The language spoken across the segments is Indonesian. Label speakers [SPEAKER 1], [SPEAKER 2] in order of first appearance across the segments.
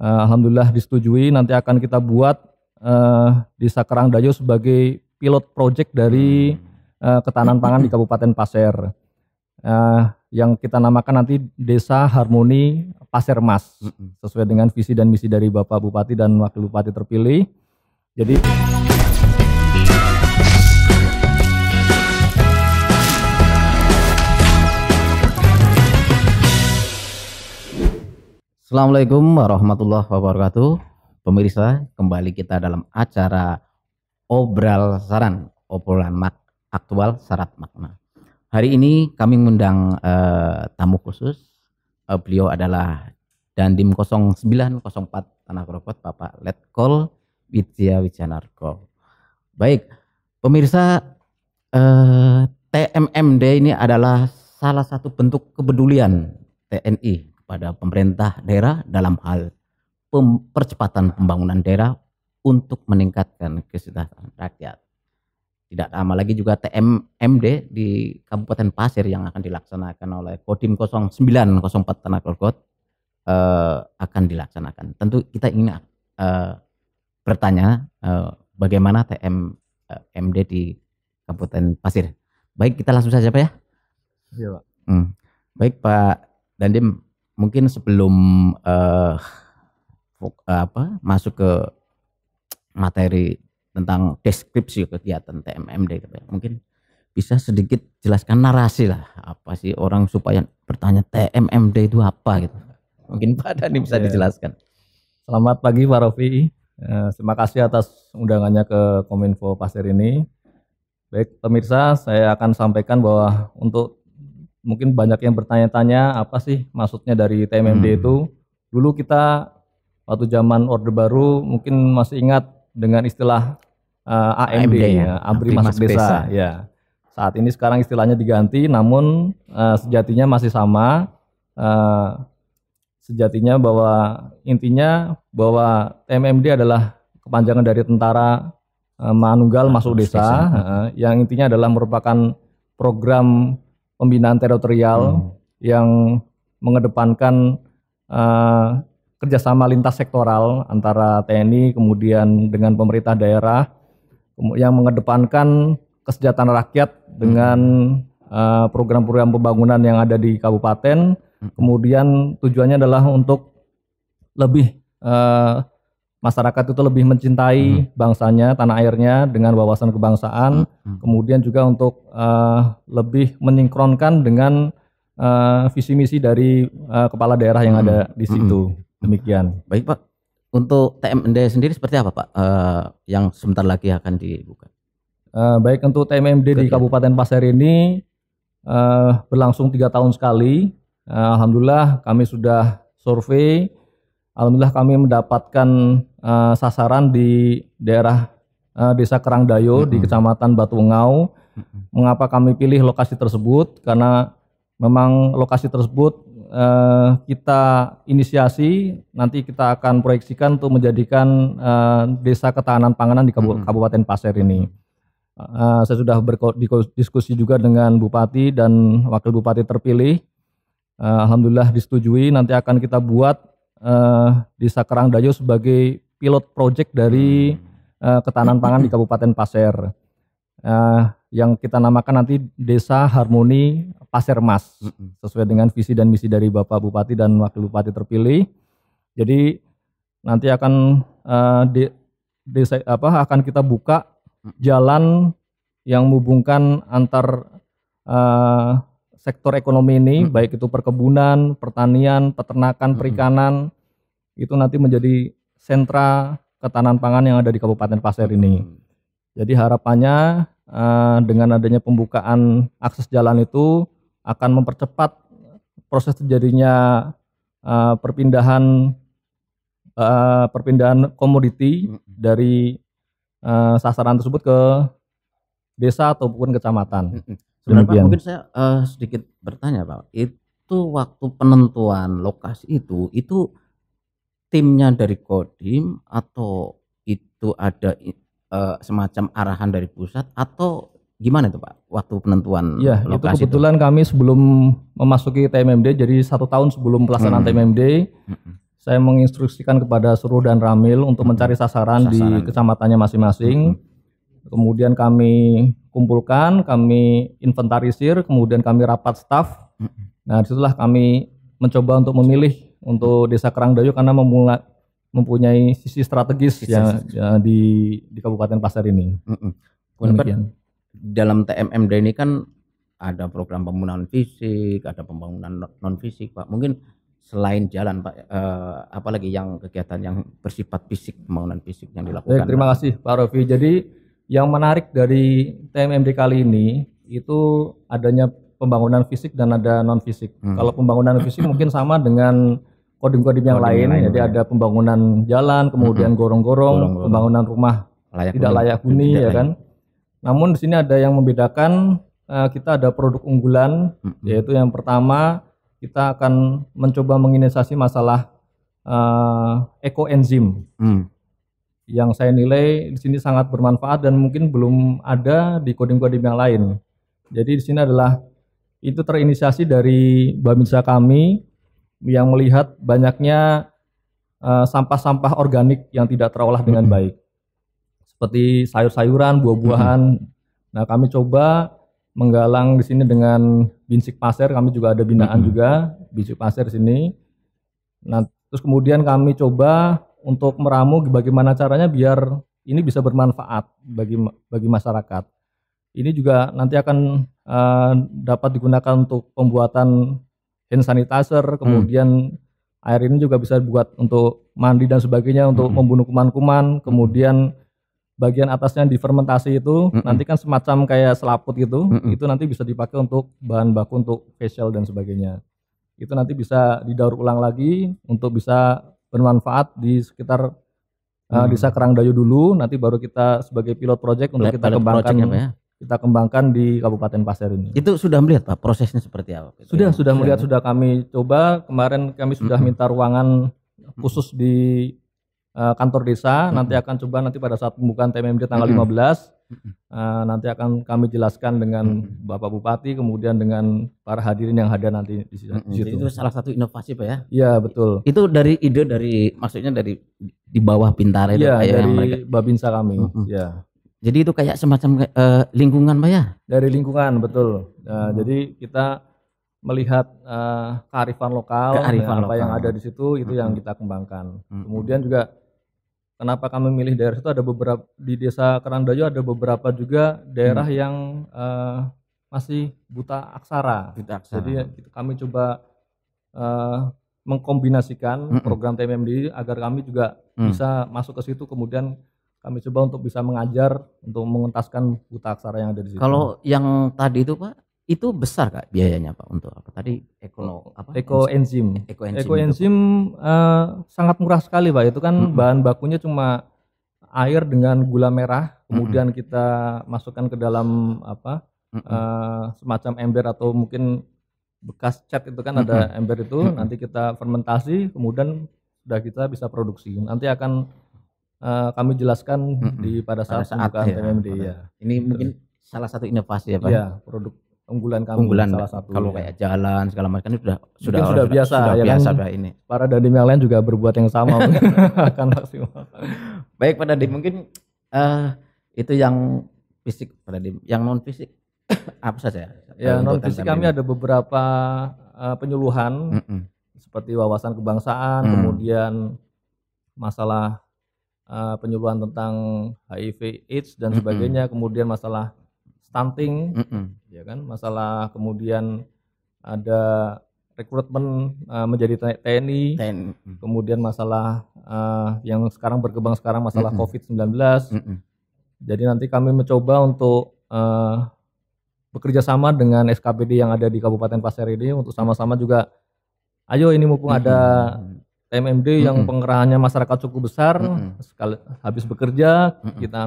[SPEAKER 1] uh, alhamdulillah disetujui nanti akan kita buat uh, di Sakarang Dayo sebagai pilot project dari uh, ketahanan pangan di Kabupaten Pasir uh, yang kita namakan nanti Desa Harmoni Pasir Mas sesuai dengan visi dan misi dari Bapak Bupati dan Wakil Bupati terpilih jadi
[SPEAKER 2] Assalamualaikum warahmatullahi wabarakatuh. Pemirsa, kembali kita dalam acara Obral Saran, obrolan mak aktual syarat makna. Hari ini kami mengundang uh, eh, tamu khusus. Uh, beliau adalah Dandim 0904 Tanah Krokot, Bapak Letkol Widya Wijanarko. Baik, pemirsa uh, eh, TMMD ini adalah salah satu bentuk kepedulian TNI kepada pemerintah daerah dalam hal pem percepatan pembangunan daerah untuk meningkatkan kesejahteraan rakyat. Tidak lama lagi juga TMMD di Kabupaten Pasir yang akan dilaksanakan oleh Kodim 0904 Tanah Korkot uh, eh, akan dilaksanakan. Tentu kita ingin uh, bertanya uh, bagaimana TMMD di Kabupaten Pasir. Baik, kita langsung saja Pak ya. Iya Pak. Hmm. Baik Pak Dandim, mungkin sebelum uh, apa masuk ke materi tentang deskripsi kegiatan TMMD mungkin bisa sedikit jelaskan narasi lah apa sih orang supaya bertanya TMMD itu apa gitu mungkin Pak Dhani bisa yeah. dijelaskan
[SPEAKER 1] selamat pagi Pak Rofi eh, terima kasih atas undangannya ke Kominfo Pasir ini baik pemirsa saya akan sampaikan bahwa untuk mungkin banyak yang bertanya-tanya apa sih maksudnya dari TMMD hmm. itu. Dulu kita waktu zaman Orde Baru mungkin masih ingat dengan istilah uh, eh, AMD, AMD ya, AMRI ya, Masuk, Masuk Desa. Desa. Ya. Saat ini sekarang istilahnya diganti, namun uh, sejatinya masih sama. Uh, sejatinya bahwa intinya bahwa TMMD adalah kepanjangan dari tentara uh, Manunggal Masuk, Masuk Desa, Desa. Uh, yang intinya adalah merupakan program pembinaan teritorial hmm. yang mengedepankan uh, kerjasama lintas sektoral antara TNI kemudian dengan pemerintah daerah yang mengedepankan kesejahteraan rakyat dengan eh, program-program uh, pembangunan yang ada di kabupaten. Hmm. Kemudian tujuannya adalah untuk lebih uh, masyarakat itu lebih mencintai hmm. bangsanya, tanah airnya dengan wawasan kebangsaan, hmm. hmm. kemudian juga untuk uh, lebih menyinkronkan dengan
[SPEAKER 2] uh, eh, visi misi dari uh, kepala daerah yang hmm. ada di hmm. situ. Hmm. Demikian. Baik Pak. Untuk TMND sendiri seperti apa Pak? Uh, yang sebentar lagi akan dibuka. Uh, baik untuk TMMD di Kabupaten Pasir ini uh, berlangsung
[SPEAKER 1] tiga tahun sekali. Uh, Alhamdulillah kami sudah survei alhamdulillah kami mendapatkan uh, sasaran di daerah uh, Desa Kerangdayo mm -hmm. di Kecamatan Batu Ngau. Mm -hmm. Mengapa kami pilih lokasi tersebut? Karena memang lokasi tersebut uh, kita inisiasi, nanti kita akan proyeksikan untuk menjadikan uh, desa ketahanan panganan di Kabupaten, mm -hmm. Pasir ini. Uh, saya sudah berdiskusi juga dengan Bupati dan Wakil Bupati terpilih. Uh, Alhamdulillah disetujui. Nanti akan kita buat uh, eh, Desa Kerang Dayo sebagai pilot project dari uh, ketahanan pangan di Kabupaten Pasir. Uh, eh, yang kita namakan nanti Desa Harmoni Pasir Mas hmm. sesuai dengan visi dan misi dari Bapak Bupati dan Wakil Bupati terpilih. Jadi nanti akan uh, di, desa apa akan kita buka hmm. jalan yang menghubungkan antar uh, sektor ekonomi ini hmm. baik itu perkebunan, pertanian, peternakan, perikanan hmm. itu nanti menjadi sentra ketahanan pangan yang ada di Kabupaten Pasir ini. Jadi harapannya uh, dengan adanya pembukaan akses jalan itu akan mempercepat proses terjadinya uh, perpindahan uh, perpindahan komoditi hmm. dari uh, sasaran tersebut ke
[SPEAKER 2] desa ataupun kecamatan. Hmm. Demikian. Mungkin saya uh, sedikit bertanya Pak, itu waktu penentuan lokasi itu, itu timnya dari Kodim atau itu ada uh, semacam arahan dari pusat atau gimana itu Pak waktu penentuan ya, lokasi itu
[SPEAKER 1] kebetulan itu? kami sebelum memasuki TMMD jadi satu tahun sebelum pelaksanaan hmm. TMMD hmm. saya menginstruksikan kepada Suruh dan Ramil untuk hmm. mencari sasaran, sasaran di kecamatannya masing-masing hmm. kemudian kami kumpulkan, kami inventarisir, kemudian kami rapat staff. Nah, disitulah kami mencoba untuk memilih untuk Desa kerang dayu karena memulai mempunyai sisi strategis sisi, yang sisi. Ya, di di Kabupaten Pasar ini. Mm
[SPEAKER 2] Dalam TMMD ini kan ada program pembangunan fisik, ada pembangunan non fisik, Pak. Mungkin selain jalan, Pak, eh, apalagi yang kegiatan yang bersifat fisik, pembangunan fisik yang dilakukan. Baik, terima
[SPEAKER 1] kasih, Pak Rofi. Jadi yang menarik dari TMMD kali ini itu adanya pembangunan fisik dan ada non fisik. Hmm. Kalau pembangunan fisik mungkin sama dengan kodim-kodim yang kodim lain, lain, jadi ya. ada pembangunan jalan, kemudian hmm. gorong-gorong, pembangunan rumah layak tidak layak huni ya kan. Namun di sini ada yang membedakan eh, kita ada produk unggulan hmm. yaitu yang pertama kita akan mencoba menginisiasi masalah uh, ekoenzim. Hmm yang saya nilai di sini sangat bermanfaat dan mungkin belum ada di coding-coding yang lain. Jadi di sini adalah itu terinisiasi dari Babinsa kami yang melihat banyaknya eh, sampah-sampah uh, organik yang tidak terolah dengan mm-hmm. baik. Seperti sayur-sayuran, buah-buahan. Mm-hmm. Nah, kami coba menggalang di sini dengan binsik pasir, kami juga ada binaan mm-hmm. juga binsik pasir di sini. Nah, terus kemudian kami coba untuk meramu bagaimana caranya biar ini bisa bermanfaat bagi bagi masyarakat. Ini juga nanti akan uh, dapat digunakan untuk pembuatan hand sanitizer, hmm. kemudian hmm. air ini juga bisa dibuat untuk mandi dan sebagainya untuk hmm. membunuh kuman-kuman, kemudian bagian atasnya difermentasi itu mm nanti kan semacam kayak selaput gitu mm itu nanti bisa dipakai untuk bahan baku untuk facial dan sebagainya itu nanti bisa didaur ulang lagi untuk bisa bermanfaat di sekitar eh, hmm. uh, desa Kerangdayu dulu nanti baru kita sebagai pilot project untuk pilot, kita pilot kembangkan ya, ya, kita kembangkan di Kabupaten Pasir ini.
[SPEAKER 2] Itu sudah melihat Pak prosesnya seperti apa?
[SPEAKER 1] Sudah, sudah melihat, ya. sudah kami coba. Kemarin kami sudah hmm. minta ruangan hmm. khusus di uh, kantor desa. Hmm. Nanti akan coba nanti pada saat pembukaan TMMD tanggal hmm. 15 Uh, nanti akan kami jelaskan dengan Bapak Bupati, kemudian dengan para hadirin yang
[SPEAKER 2] hadir nanti di situ. Jadi itu salah satu inovasi pak ya? Iya betul. Itu dari ide dari maksudnya dari di bawah pintar itu iya, ya, kayak dari mereka. Babinsa kami. Hmm. Ya. Jadi itu kayak semacam uh, lingkungan pak ya?
[SPEAKER 1] Dari lingkungan betul. Uh, hmm. Jadi kita melihat uh, kearifan lokal, kearifan apa lokal. yang ada di situ itu hmm. yang kita kembangkan. Hmm. Kemudian juga Kenapa kami milih daerah itu ada beberapa di desa Kerandayu ada beberapa juga daerah hmm. yang uh, masih buta aksara. Buta aksara. Jadi ya, gitu, kami coba uh, mengkombinasikan hmm. program TMMD agar kami juga hmm. bisa masuk ke situ kemudian kami coba untuk bisa mengajar untuk mengentaskan buta aksara yang ada di situ. Kalau
[SPEAKER 2] yang tadi itu Pak itu besar kak biayanya pak untuk apa tadi eko oh, apa eko enzim eko enzim, eko enzim
[SPEAKER 1] uh, sangat murah sekali pak itu kan mm -hmm. bahan bakunya cuma air dengan gula merah hmm. kemudian mm -hmm. kita masukkan ke dalam apa mm -hmm. uh, semacam ember atau mungkin bekas cat itu kan mm -hmm. ada hmm. ember itu mm -hmm. nanti kita fermentasi kemudian sudah kita bisa produksi nanti akan uh, kami jelaskan mm -hmm. di pada saat, pada saat ya, TMD, ya. ini Betul. mungkin
[SPEAKER 2] salah satu inovasi ya pak ya produk unggulan kami unggulan salah satu kalau ya. kayak jalan segala macam kan sudah Mungkin sudah sudah biasa sudah ya biasa kan? ini
[SPEAKER 1] para dadim yang lain juga berbuat yang sama
[SPEAKER 2] akan maksimal baik pada dim mungkin uh, itu yang fisik pada dim yang non fisik apa saja ya non fisik kami
[SPEAKER 1] ada beberapa uh, penyuluhan mm -mm. seperti wawasan kebangsaan mm. kemudian masalah uh, penyuluhan tentang HIV AIDS dan sebagainya mm sebagainya kemudian masalah stunting, mm -mm. ya kan? Masalah kemudian ada rekrutmen uh, menjadi TNI, TNI. Mm. kemudian masalah uh, yang sekarang berkembang sekarang masalah mm -mm. COVID-19. Mm -mm. Jadi nanti kami mencoba untuk uh, bekerja sama dengan SKPD yang ada di Kabupaten Pasir ini untuk sama-sama juga ayo ini mumpung ada TMMD mm -hmm. yang pengerahannya masyarakat cukup besar mm -hmm. sekali habis bekerja mm -hmm. kita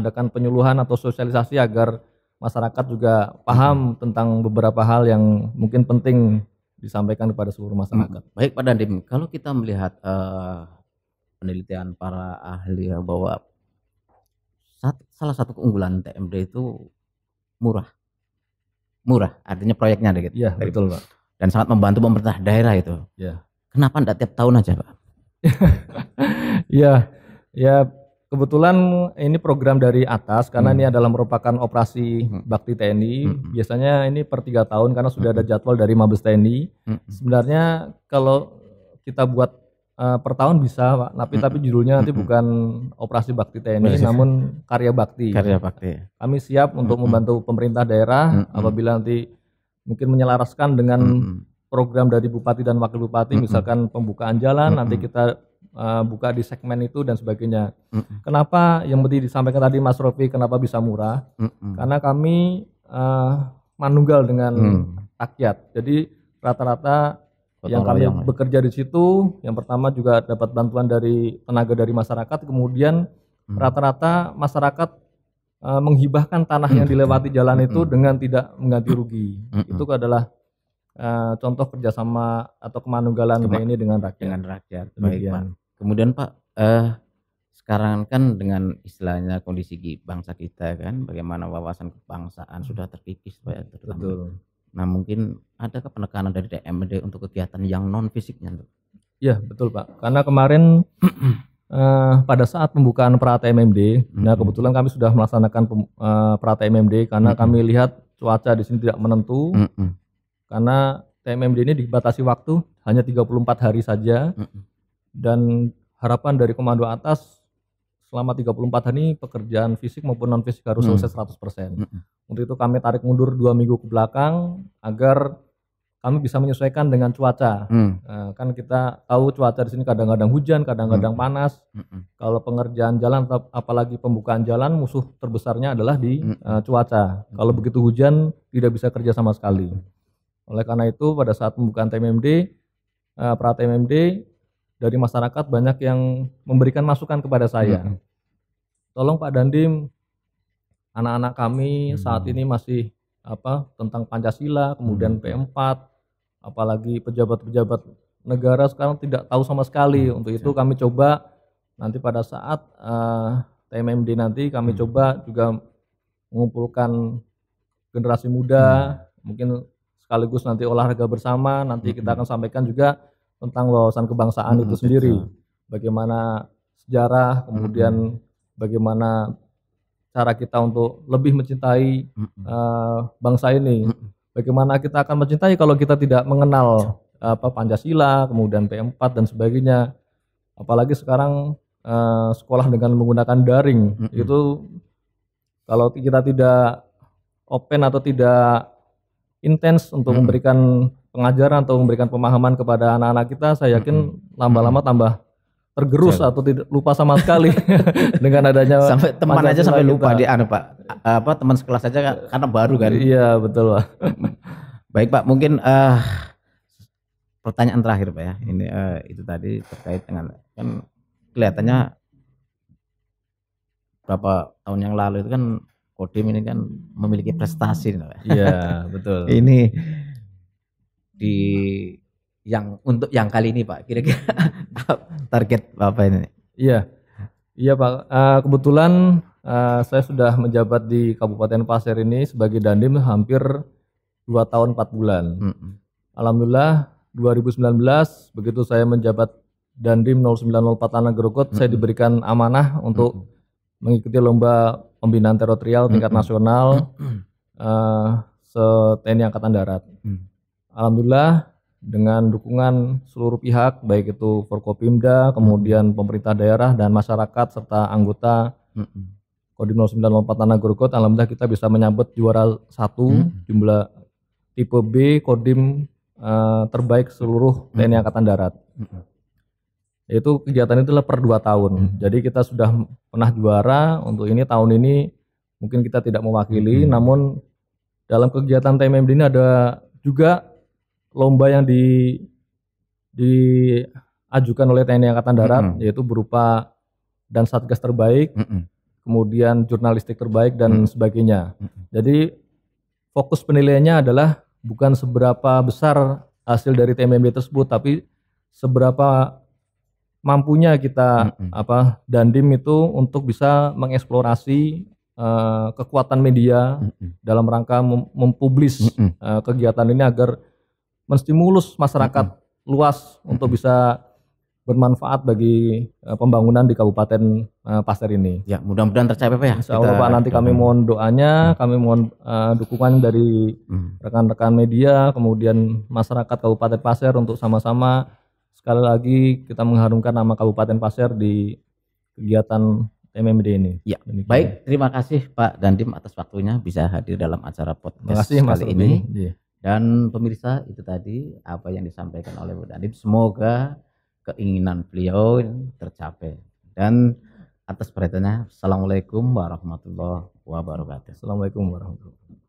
[SPEAKER 1] adakan penyuluhan atau sosialisasi agar masyarakat juga paham hmm. tentang beberapa hal yang mungkin penting
[SPEAKER 2] disampaikan kepada seluruh hmm. masyarakat. Baik Pak Dandim, kalau kita melihat uh, penelitian para ahli ya, bahwa salah satu keunggulan TMD itu murah. Murah, artinya proyeknya ada gitu. Iya, betul, Pak. Dan sangat membantu pemerintah daerah itu. Iya. Kenapa enggak tiap tahun aja, Pak? Iya. ya Kebetulan ini program dari atas karena hmm. ini adalah
[SPEAKER 1] merupakan operasi hmm. bakti TNI. Hmm. Biasanya ini per tiga tahun karena sudah ada hmm. jadwal dari Mabes TNI. Hmm. Sebenarnya kalau kita buat uh, per tahun bisa, Pak. Tapi hmm. tapi judulnya nanti hmm. bukan operasi bakti TNI, Boleh. namun karya bakti. Karya bakti. Kami siap untuk hmm. membantu pemerintah daerah hmm. apabila nanti mungkin menyelaraskan dengan hmm. program dari bupati dan wakil bupati, hmm. misalkan pembukaan jalan. Hmm. Nanti kita uh, buka di segmen itu dan sebagainya. Mm-mm. Kenapa yang penting disampaikan tadi Mas Rofi kenapa bisa murah? Mm-mm. Karena kami uh, manunggal dengan mm. rakyat. Jadi rata-rata yang kami yang ya. bekerja di situ, yang pertama juga dapat bantuan dari tenaga dari masyarakat, kemudian rata hmm. rata-rata masyarakat uh, menghibahkan tanah mm. yang dilewati jalan mm. itu dengan tidak mengganti rugi. Itu adalah Eh, contoh kerjasama atau kemanunggalan Kema TNI dengan rakyat. Dengan rakyat. Baik Pak.
[SPEAKER 2] Kemudian Pak, uh, sekarang kan dengan istilahnya kondisi bangsa kita kan, bagaimana wawasan kebangsaan sudah terkikis Pak ya Betul. Nah mungkin ada penekanan dari DMD untuk kegiatan yang non fisiknya? tuh. Ya betul
[SPEAKER 1] Pak, karena kemarin eh, pada saat pembukaan perata MMD, nah mm-hmm. kebetulan kami sudah melaksanakan eh, perata MMD karena mm-hmm. kami lihat cuaca di sini tidak menentu. Mm-hmm karena TMMD ini dibatasi waktu hanya 34 hari saja dan harapan dari komando atas selama 34 hari pekerjaan fisik maupun non fisik harus mm. selesai mm-hmm. 100%. Untuk itu kami tarik mundur dua minggu ke belakang agar kami bisa menyesuaikan dengan cuaca. Hmm. Nah, kan kita tahu cuaca di sini kadang-kadang hujan, kadang-kadang hmm. panas. Hmm. Kalau pengerjaan jalan, apalagi pembukaan jalan, musuh terbesarnya adalah di hmm. uh, cuaca. Hmm. Kalau begitu hujan, tidak bisa kerja sama sekali. Oleh karena itu pada saat pembukaan TMMD, eh, pra TMMD dari masyarakat banyak yang memberikan masukan kepada saya. Tolong Pak Dandim, anak-anak kami saat ini masih apa tentang Pancasila, kemudian P4, apalagi pejabat-pejabat negara sekarang tidak tahu sama sekali. Untuk itu kami coba nanti pada saat uh, eh, TMMD nanti kami coba juga mengumpulkan generasi muda, mungkin sekaligus nanti olahraga bersama nanti kita akan sampaikan juga tentang wawasan kebangsaan itu sendiri bagaimana sejarah kemudian bagaimana cara kita untuk lebih mencintai uh, bangsa ini bagaimana kita akan mencintai kalau kita tidak mengenal iya. apa Pancasila kemudian P4 dan sebagainya apalagi sekarang uh, sekolah dengan menggunakan daring itu kalau kita tidak open atau tidak intens untuk hmm. memberikan pengajaran atau memberikan pemahaman kepada anak-anak kita, saya yakin hmm. lama-lama hmm. tambah tergerus
[SPEAKER 2] atau tidak lupa sama sekali dengan adanya sampai teman aja sampai lupa kita. di anu Pak. Apa teman sekelas aja kan, karena baru kan. Iya, betul Pak. Baik Pak, mungkin uh, pertanyaan terakhir Pak ya. Ini uh, itu tadi terkait dengan kan kelihatannya berapa tahun yang lalu itu kan Kodim oh, ini kan memiliki prestasi Iya, betul. ini di yang untuk yang kali ini Pak, kira-kira target bapak ini?
[SPEAKER 1] Iya. Iya Pak, eh, kebetulan eh, saya sudah menjabat di Kabupaten Pasir ini sebagai dandim hampir 2 tahun 4 bulan. Mm -hmm. Alhamdulillah 2019 begitu saya menjabat Dandim 0904 Tanah Gerukut, mm -hmm. saya diberikan amanah untuk -hmm. mengikuti lomba pembinaan teritorial tingkat hmm. nasional uh, se TNI Angkatan Darat. Hmm. Alhamdulillah dengan dukungan seluruh pihak baik itu Forkopimda, kemudian mm. pemerintah daerah dan masyarakat serta anggota hmm. Kodim 0904 Tanah Gurukot, alhamdulillah kita bisa menyambut juara satu hmm. jumlah tipe B Kodim uh, terbaik seluruh TNI Angkatan Darat. Hmm. Itu kegiatan itu adalah per dua tahun. Hmm. Jadi kita sudah pernah juara untuk ini tahun ini mungkin kita tidak mewakili hmm. namun dalam kegiatan TMMD ini ada juga lomba yang di diajukan oleh TNI Angkatan Darat hmm. yaitu berupa dan satgas terbaik, hmm. kemudian jurnalistik terbaik dan hmm. sebagainya. Hmm. Jadi fokus penilaiannya adalah bukan seberapa besar hasil dari TMMD tersebut, tapi seberapa mampunya kita mm -hmm. apa dandim itu untuk bisa mengeksplorasi uh, kekuatan media mm -hmm. dalam rangka mem mempublis mm -hmm. uh, kegiatan ini agar menstimulus masyarakat mm -hmm. luas untuk bisa bermanfaat bagi uh, pembangunan di Kabupaten uh, Pasir ini. Ya, mudah-mudahan tercapai Pak ya. Insya Allah Pak nanti kami mohon doanya, hmm. kami mohon uh, dukungan dari mm. rekan-rekan media, kemudian masyarakat Kabupaten Pasir untuk sama-sama Sekali lagi kita mengharumkan nama Kabupaten Pasir
[SPEAKER 2] di kegiatan mmd ini. Ya, Demikian. baik. Terima kasih Pak Dandim atas waktunya bisa hadir dalam acara podcast terima kasih, kali Mas ini. Ya. Dan pemirsa itu tadi apa yang disampaikan oleh Bu Dandim. Semoga keinginan beliau tercapai. Dan atas perhatiannya, Assalamualaikum warahmatullahi wabarakatuh. Assalamualaikum warahmatullahi wabarakatuh.